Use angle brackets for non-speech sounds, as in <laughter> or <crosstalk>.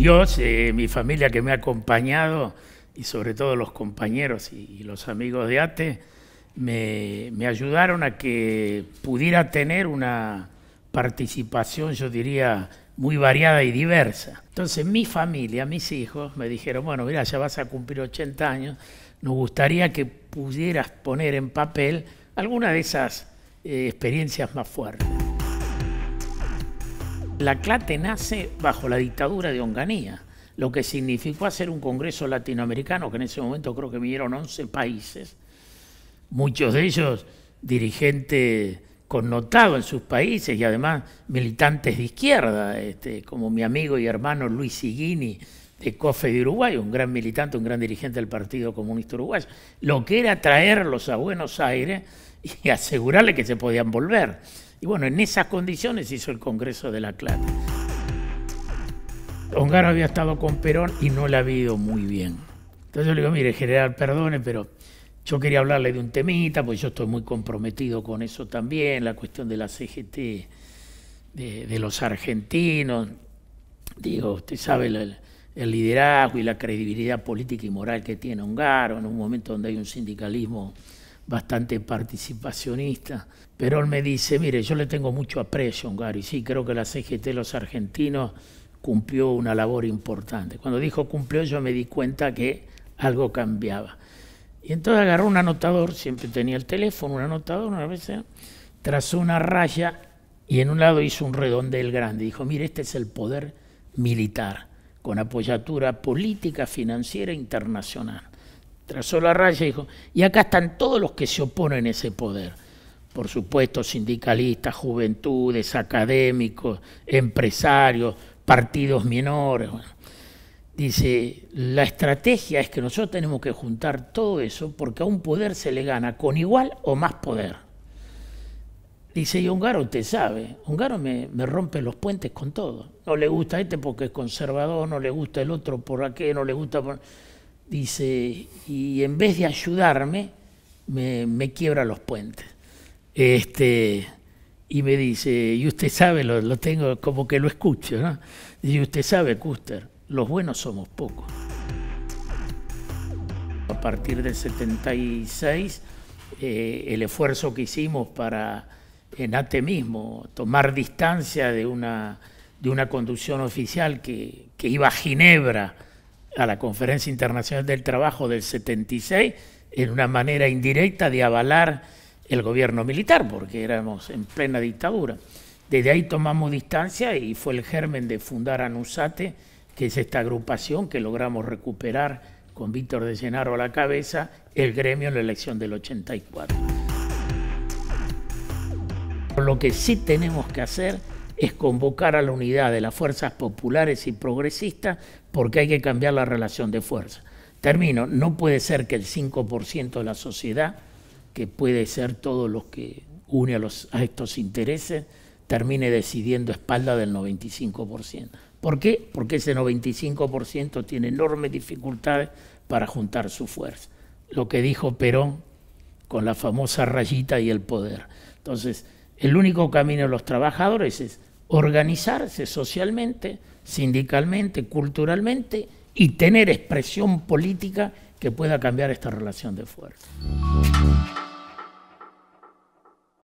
Dios, eh, mi familia que me ha acompañado y sobre todo los compañeros y, los amigos de ATE, me, ayudaron a que pudiera tener una participación, yo diría, muy variada y diversa. Entonces mi familia, mis hijos, me dijeron, bueno, mira, ya vas a cumplir 80 años, nos gustaría que pudieras poner en papel alguna de esas eh, experiencias más fuertes. La CLATE nace bajo la dictadura de Onganía, lo que significó hacer un congreso latinoamericano, que en ese momento creo que vinieron 11 países, muchos de ellos dirigentes connotados en sus países y además militantes de izquierda, este, como mi amigo y hermano Luis Siguini de COFE de Uruguay, un gran militante, un gran dirigente del Partido Comunista Uruguayo, lo que era traerlos a Buenos Aires y <laughs> asegurarle que se podían volver. Y bueno, en esas condiciones hizo el Congreso de La Clara. Ongaro había estado con Perón y no le ha ido muy bien. Entonces yo le digo, mire, general, perdone, pero yo quería hablarle de un temita, pues yo estoy muy comprometido con eso también, la cuestión de la CGT, de, los argentinos. Digo, usted sabe el, el, liderazgo y la credibilidad política y moral que tiene Ongaro en un momento donde hay un sindicalismo bastante participacionista. pero él me dice, mire, yo le tengo mucho aprecio a Ungari, sí, creo que la CGT Los Argentinos cumplió una labor importante. Cuando dijo cumplió yo me di cuenta que algo cambiaba. Y entonces agarró un anotador, siempre tenía el teléfono, un anotador, una vez, trazó una raya y en un lado hizo un redondel grande. Dijo, mire, este es el poder militar, con apoyatura política, financiera, e internacional trazó la raya y dijo, y acá están todos los que se oponen a ese poder. Por supuesto, sindicalistas, juventudes, académicos, empresarios, partidos menores. dice, la estrategia es que nosotros tenemos que juntar todo eso porque a un poder se le gana con igual o más poder. Dice, y Hungaro te sabe, un me, me rompe los puentes con todo. No le gusta este porque es conservador, no le gusta el otro por aquel, no le gusta... Por dice, y en vez de ayudarme, me, quiebra los puentes. Este, y me dice, y usted sabe, lo, tengo como que lo escucho, ¿no? y usted sabe, Custer, los buenos somos pocos. A partir del 76, eh, el esfuerzo que hicimos para, en ATE mismo, tomar distancia de una, de una conducción oficial que iba a Ginebra, a la Conferencia Internacional del Trabajo del 76 en una manera indirecta de avalar el gobierno militar, porque éramos en plena dictadura. Desde ahí tomamos distancia y fue el germen de fundar ANUSATE, que es esta agrupación que logramos recuperar con Víctor de Llenaro a la cabeza, el gremio en la elección del 84. Lo que sí tenemos que hacer es convocar a la unidad de las fuerzas populares y progresistas porque hay que cambiar la relación de fuerza. Termino, no puede ser que el 5% de la sociedad, que puede ser todos los que une a, los, estos intereses, termine decidiendo espalda del 95%. ¿Por qué? Porque ese 95% tiene enormes dificultades para juntar su fuerza. Lo que dijo Perón con la famosa rayita y el poder. Entonces, el único camino de los trabajadores es organizarse socialmente, sindicalmente, culturalmente y tener expresión política que pueda cambiar esta relación de fuerza.